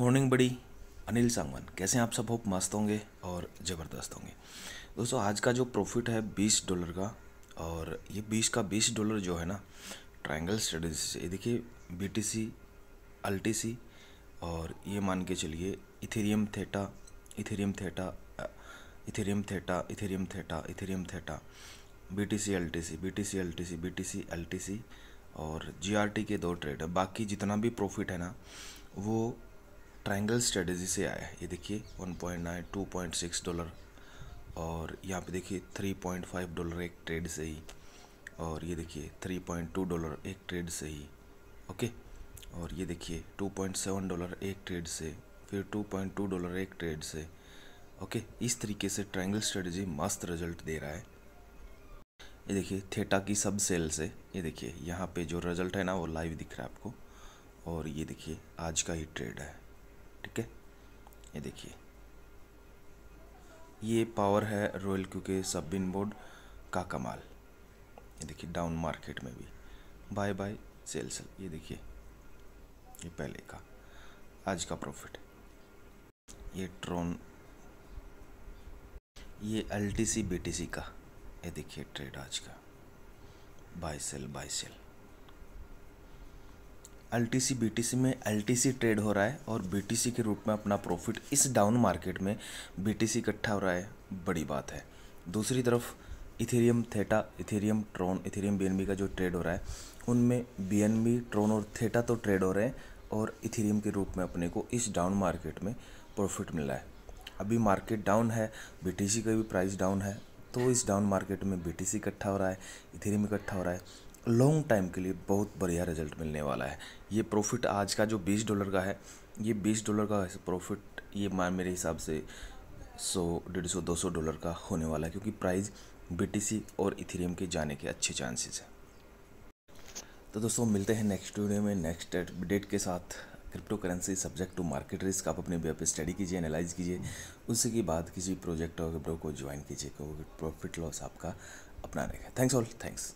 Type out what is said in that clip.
morning बड़ी अनिल सांगवान कैसे हैं आप सब होप मस्त होंगे और ज़बरदस्त होंगे दोस्तों आज का जो प्रॉफिट है बीस डॉलर का और ये बीस का बीस डॉलर जो है ना ट्रायंगल स्टडीज से ये देखिए बी टी सी सी और ये मान के चलिए Ethereum Theta Ethereum Theta Ethereum Theta Ethereum Theta Ethereum Theta B T C L T C B T C L T C B T C L T C और G R T के दो trade बाकी जितना भी profit है ना वो triangle strategy से आया है ये देखिए 1.9 2.6 डॉलर और यहाँ पे देखिए 3.5 डॉलर एक ट्रेड से ही और ये देखिए 3.2 डॉलर एक ट्रेड से ही ओके और ये देखिए 2.7 डॉलर एक ट्रेड से फिर 2.2 डॉलर एक ट्रेड से ओके इस तरीके से ट्राइंगल स्ट्रेटजी मस्त रिजल्ट दे रहा है ये देखिए थेटा की सब सेल से ये देखिए यहाँ पे जो रिजल्ट है ना वो लाइव दिख रहा है आपको और ये देखिए आज का ही ट्रेड है ठीक है ये देखिए ये पावर है रॉयल क्यू के सबबिन बोर्ड का कमाल ये देखिए डाउन मार्केट में भी बाय बाय सेल सेल ये देखिए ये पहले का आज का प्रॉफिट ये ट्रोन ये एल टी सी का ये देखिए ट्रेड आज का buy sell buy sell L T में एल ट्रेड हो रहा है और बी के रूप में अपना प्रॉफिट इस डाउन मार्केट में बी टी इकट्ठा हो रहा है बड़ी बात है दूसरी तरफ Ethereum Theta Ethereum Tron Ethereum B का जो ट्रेड हो रहा है उनमें बी ट्रोन और थेटा तो ट्रेड हो रहे हैं और इथेरियम के रूप में अपने को इस डाउन मार्केट में प्रॉफिट मिला है अभी मार्केट डाउन है बी का भी प्राइस डाउन है तो इस डाउन मार्केट में बी टी इकट्ठा हो रहा है इथेरियम इकट्ठा हो रहा है लॉन्ग टाइम के लिए बहुत बढ़िया रिजल्ट मिलने वाला है ये प्रॉफिट आज का जो बीस डॉलर का है ये बीस डॉलर का प्रॉफिट ये मान मेरे हिसाब से सौ डेढ़ सौ दो सौ डॉलर का होने वाला है क्योंकि प्राइस बी और इथेरियम के जाने के अच्छे चांसेस हैं तो दोस्तों मिलते हैं नेक्स्ट वीडियो में नेक्स्ट अपडेट के साथ cryptocurrency subject to market risk आप अपने वेब पर स्टडी कीजिए एनालाइज कीजिए उसी के बाद किसी प्रोजेक्ट और क्रिप्टो को ज्वाइन कीजिए प्रॉफिट लॉस आपका अपना रहेगा थैंक्स ऑल थैंक्स